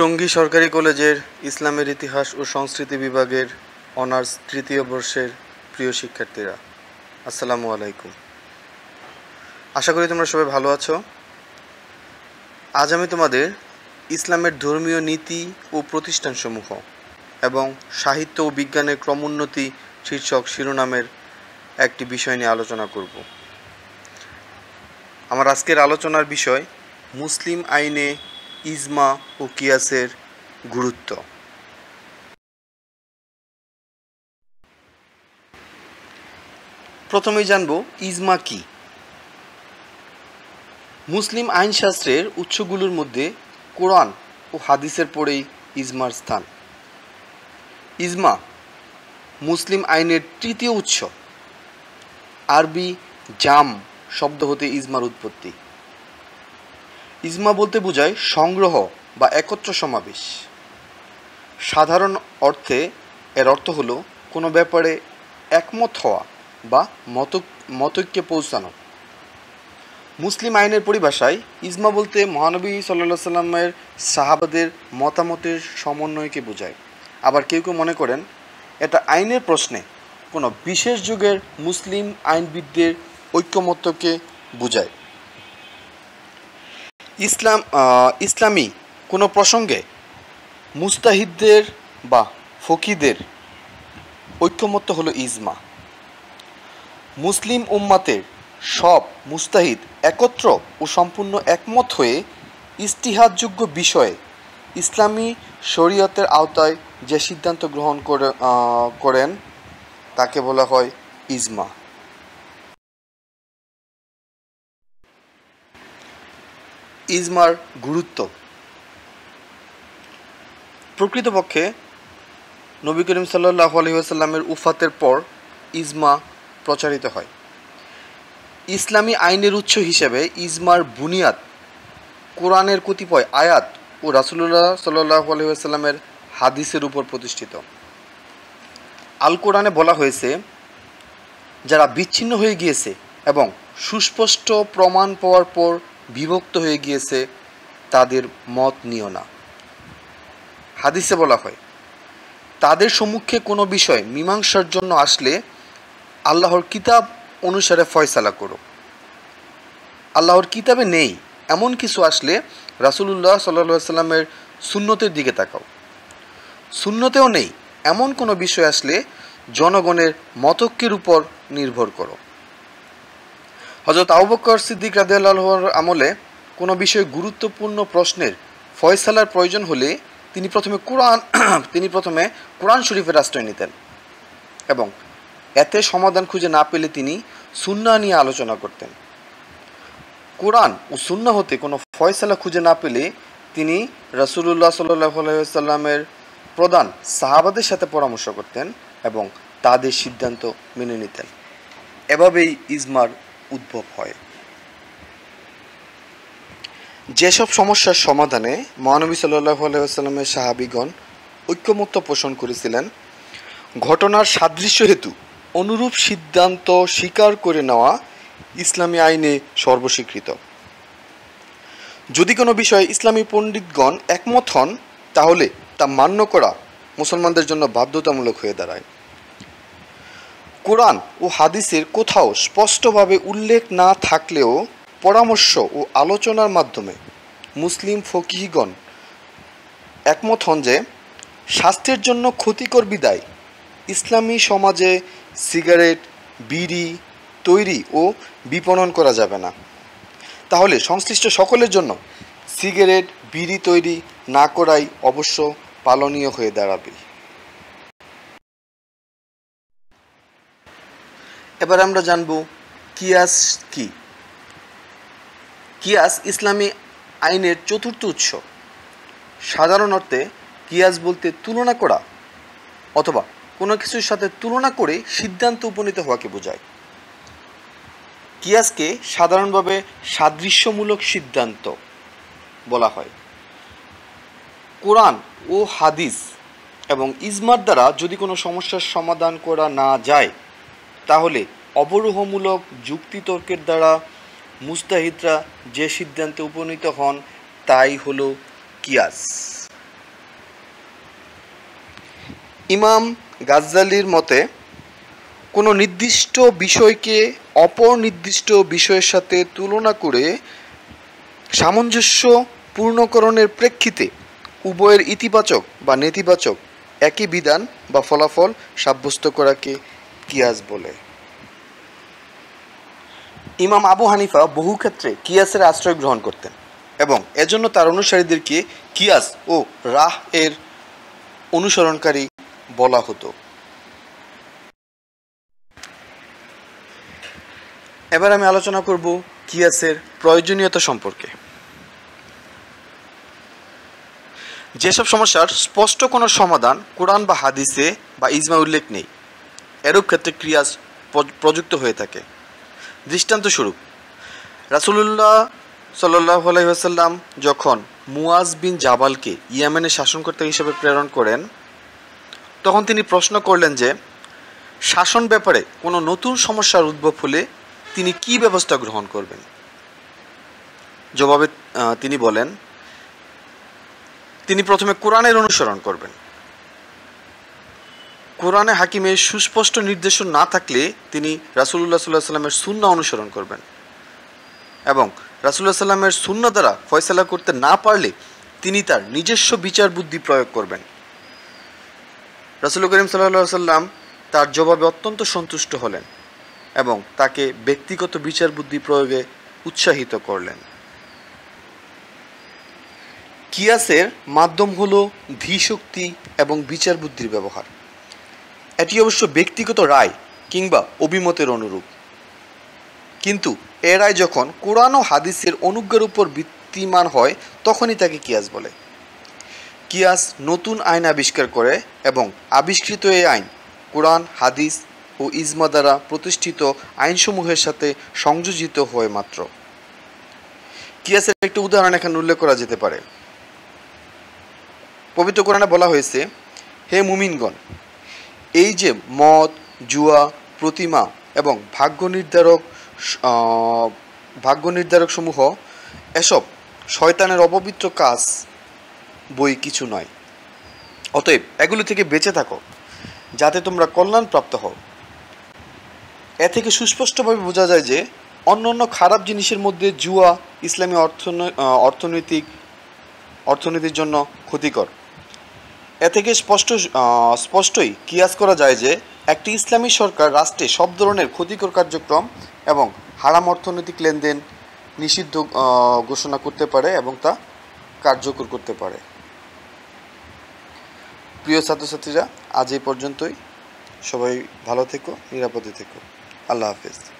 টঙ্গী সরকারি কলেজের ইসলামের ইতিহাস ও সংস্কৃতি বিভাগের অনার্স তৃতীয় বর্ষের প্রিয় শিক্ষার্থীরা আসসালামু আলাইকুম আশা করি তোমরা সবাই ভালো আছো আজ আমি তোমাদের ইসলামের ধর্মীয় নীতি ও প্রতিষ্ঠানসমূহ এবং সাহিত্য ও বিজ্ঞানের ক্রমোন্নতি শীর্ষক শিরোনামের একটি বিষয় নিয়ে আলোচনা করব আমার আজকের আলোচনার বিষয় মুসলিম আইনে ইজমা ও কিয়াসের গুরুত্ব প্রথমেই জানব ইজমা কি মুসলিম আইনশাস্ত্রের উৎসগুলোর মধ্যে কোরআন ও হাদিসের পরেই ইজমার স্থান ইজমা মুসলিম আইনের তৃতীয় উৎস আরবি জাম শব্দ হতে ইজমার উৎপত্তি ইজমা বলতে বোঝায় সংগ্রহ বা একত্র সমাবেশ সাধারণ অর্থে এর অর্থ হলো কোনো ব্যাপারে একমত হওয়া বা মত মতৈক্যে পৌঁছানো মুসলিম আইনের পরিভাষায় ইজমা বলতে মহানবী সাল্লা সাল্লামের সাহাবাদের মতামতের সমন্বয়কে বোঝায় আবার কেউ কেউ মনে করেন এটা আইনের প্রশ্নে কোনো বিশেষ যুগের মুসলিম আইনবিদদের ঐক্যমত্যকে বোঝায় ইসলাম ইসলামী কোনো প্রসঙ্গে মুস্তাহিদদের বা ফকিদের ঐক্যমত্য হলো ইজমা মুসলিম উম্মাতের সব মুস্তাহিদ একত্র ও সম্পূর্ণ একমত হয়ে ইস্তিহাদযোগ্য বিষয়ে ইসলামী শরীয়তের আওতায় যে সিদ্ধান্ত গ্রহণ করেন তাকে বলা হয় ইজমা ইজমার গুরুত্ব প্রকৃতপক্ষে নবী করিম সাল্লাহ আলহিহাসাল্লামের উফাতের পর ইজমা প্রচারিত হয় ইসলামী আইনের উৎস হিসেবে ইজমার বুনিয়াদ কোরআনের কতিপয় আয়াত ও রাসুল্লাহ সাল্লাহ আলহিহাসাল্লামের হাদিসের উপর প্রতিষ্ঠিত আল কোরআনে বলা হয়েছে যারা বিচ্ছিন্ন হয়ে গিয়েছে এবং সুস্পষ্ট প্রমাণ পাওয়ার পর বিভক্ত হয়ে গিয়েছে তাদের মত নিও না হাদিসে বলা হয় তাদের সম্মুখে কোনো বিষয় মীমাংসার জন্য আসলে আল্লাহর কিতাব অনুসারে ফয়সালা করো আল্লাহর কিতাবে নেই এমন কিছু আসলে রাসুলুল্লাহ সাল্লা সাল্লামের শূন্যতের দিকে তাকাও শূন্যতেও নেই এমন কোনো বিষয় আসলে জনগণের মতক্যের উপর নির্ভর করো হজরত আবুবকর সিদ্দিক রাদেলাহর আমলে কোনো বিষয়ে গুরুত্বপূর্ণ প্রশ্নের ফয়সালার প্রয়োজন হলে তিনি প্রথমে কোরআন তিনি প্রথমে কোরআন শরীফের আশ্রয় নিতেন এবং এতে সমাধান খুঁজে না পেলে তিনি সুন্না নিয়ে আলোচনা করতেন কোরআন ও সুন্না হতে কোনো ফয়সালা খুঁজে না পেলে তিনি রসুল্লাহ সাল্লাইসাল্লামের প্রধান সাহাবাদের সাথে পরামর্শ করতেন এবং তাদের সিদ্ধান্ত মেনে নিতেন এভাবেই ইজমার উদ্ভব হয় যেসব সমস্যার সমাধানে মহানবী সাল্লাহ আলাইসাল্লামের সাহাবিগণ ঐক্যমত্য পোষণ করেছিলেন ঘটনার সাদৃশ্য হেতু অনুরূপ সিদ্ধান্ত স্বীকার করে নেওয়া ইসলামী আইনে সর্বস্বীকৃত যদি কোনো বিষয়ে ইসলামী পণ্ডিতগণ একমত হন তাহলে তা মান্য করা মুসলমানদের জন্য বাধ্যতামূলক হয়ে দাঁড়ায় কোরআন ও হাদিসের কোথাও স্পষ্টভাবে উল্লেখ না থাকলেও পরামর্শ ও আলোচনার মাধ্যমে মুসলিম ফকিহগণ একমত হন যে স্বাস্থ্যের জন্য ক্ষতিকর বিদায় ইসলামী সমাজে সিগারেট বিড়ি তৈরি ও বিপণন করা যাবে না তাহলে সংশ্লিষ্ট সকলের জন্য সিগারেট বিড়ি তৈরি না করাই অবশ্য পালনীয় হয়ে দাঁড়াবে এবার আমরা জানব কিয়াস কি কিয়াস ইসলামী আইনের চতুর্থ উৎস সাধারণ অর্থে কিয়াস বলতে তুলনা করা অথবা কোনো কিছুর সাথে তুলনা করে সিদ্ধান্ত উপনীত হওয়াকে বোঝায় কিয়াসকে সাধারণভাবে সাদৃশ্যমূলক সিদ্ধান্ত বলা হয় কোরআন ও হাদিস এবং ইজমার দ্বারা যদি কোনো সমস্যার সমাধান করা না যায় তাহলে অবরোহমূলক যুক্তিতর্কের দ্বারা মুস্তাহিদরা যে সিদ্ধান্তে উপনীত হন তাই হল কিয়াস ইমাম গাজ্জালির মতে কোনো নির্দিষ্ট বিষয়কে অপর নির্দিষ্ট বিষয়ের সাথে তুলনা করে সামঞ্জস্য পূর্ণকরণের প্রেক্ষিতে উভয়ের ইতিবাচক বা নেতিবাচক একই বিধান বা ফলাফল সাব্যস্ত করাকে কিয়াস বলে ইমাম আবু হানিফা বহু ক্ষেত্রে কিয়াসের আশ্রয় গ্রহণ করতেন এবং এজন্য তার অনুসারীদেরকে কিয়াস ও রাহ এর অনুসরণকারী বলা হতো এবার আমি আলোচনা করব কিয়াসের প্রয়োজনীয়তা সম্পর্কে যেসব সমস্যার স্পষ্ট কোনো সমাধান কোরআন বা হাদিসে বা ইজমা উল্লেখ নেই এরূপ ক্ষেত্রে ক্রিয়াস প্রযুক্ত হয়ে থাকে দৃষ্টান্ত স্বরূপ রাসুলুল্লাহ সাল্লাহ আলহিহাসাল্লাম যখন মুয়াজ বিন জাবালকে ইয়ামেনের শাসনকর্তা হিসেবে প্রেরণ করেন তখন তিনি প্রশ্ন করলেন যে শাসন ব্যাপারে কোনো নতুন সমস্যার উদ্ভব হলে তিনি কি ব্যবস্থা গ্রহণ করবেন জবাবে তিনি বলেন তিনি প্রথমে কোরআনের অনুসরণ করবেন কোরআনে হাকিমের সুস্পষ্ট নির্দেশন না থাকলে তিনি রাসুল্লাহ সাল্লাহ সাল্লামের সুন্না অনুসরণ করবেন এবং রাসুল্লাহ সাল্লামের সুন্না দ্বারা ফয়সালা করতে না পারলে তিনি তার নিজস্ব বিচার বুদ্ধি প্রয়োগ করবেন রাসুল করিম সাল্লাহ সাল্লাম তার জবাবে অত্যন্ত সন্তুষ্ট হলেন এবং তাকে ব্যক্তিগত বিচার বুদ্ধি প্রয়োগে উৎসাহিত করলেন কিয়াসের মাধ্যম হল ধীশক্তি এবং বিচার বুদ্ধির ব্যবহার এটি অবশ্য ব্যক্তিগত রায় কিংবা অভিমতের অনুরূপ কিন্তু এ রায় যখন কোরআন ও হাদিসের অনুজ্ঞার উপর বৃত্তিমান হয় তখনই তাকে কিয়াস বলে কিয়াস নতুন আইন আবিষ্কার করে এবং আবিষ্কৃত এই আইন কোরআন হাদিস ও ইজমা দ্বারা প্রতিষ্ঠিত আইনসমূহের সাথে সংযোজিত হয় মাত্র কিয়াসের একটি উদাহরণ এখানে উল্লেখ করা যেতে পারে পবিত্র কোরআনে বলা হয়েছে হে মুমিনগণ এই যে মদ জুয়া প্রতিমা এবং ভাগ্য নির্ধারক ভাগ্য নির্ধারক সমূহ এসব শয়তানের অপবিত্র কাজ বই কিছু নয় অতএব এগুলো থেকে বেঁচে থাকো যাতে তোমরা কল্যাণ প্রাপ্ত হও এ থেকে সুস্পষ্টভাবে বোঝা যায় যে অন্য অন্য খারাপ জিনিসের মধ্যে জুয়া ইসলামী অর্থনৈতিক অর্থনীতির জন্য ক্ষতিকর এ থেকে স্পষ্ট স্পষ্টই কিয়াস করা যায় যে একটি ইসলামী সরকার রাষ্ট্রে সব ধরনের ক্ষতিকর কার্যক্রম এবং হারাম অর্থনৈতিক লেনদেন নিষিদ্ধ ঘোষণা করতে পারে এবং তা কার্যকর করতে পারে প্রিয় ছাত্রছাত্রীরা আজ এই পর্যন্তই সবাই ভালো থেকো নিরাপদে থেকো আল্লাহ হাফেজ